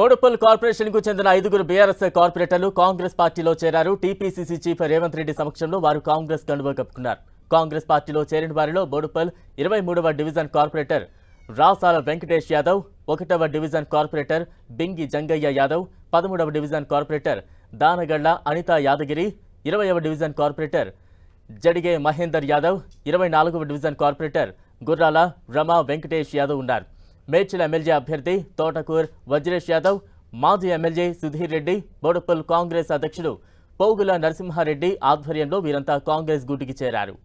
Boduppal corporation కు చెందిన ఐదుగురు బీఆర్ఎస్ కార్పొరేటర్లు కాంగ్రెస్ పార్టీలో చేరారు టీపీసీసీ చీఫ్ రేవంత్ రెడ్డి సమక్షంలో వారు కాంగ్రెస్ కండువ కప్పుకున్నారు కాంగ్రెస్ పార్టీలో చేరిన వారిలో బోడుపల్ ఇరవై మూడవ డివిజన్ కార్పొరేటర్ రాసాల వెంకటేష్ యాదవ్ ఒకటవ డివిజన్ కార్పొరేటర్ బింగి జంగయ్య యాదవ్ పదమూడవ డివిజన్ కార్పొరేటర్ దానగళ్ల అనితా యాదగిరి ఇరవైవ డివిజన్ కార్పొరేటర్ జడిగే మహేందర్ యాదవ్ ఇరవై నాలుగవ డివిజన్ కార్పొరేటర్ గుర్రాల రమా వెంకటేష్ యాదవ్ ఉన్నారు మేడ్చల ఎమ్మెల్యే అభ్యర్థి తోటకూర్ వజ్రేష్ యాదవ్ మాజీ ఎమ్మెల్యే సుధీర్ రెడ్డి బోడుపల్ కాంగ్రెస్ అధ్యక్షుడు పోగుల నరసింహారెడ్డి ఆధ్వర్యంలో వీరంతా కాంగ్రెస్ గుటికి చేరారు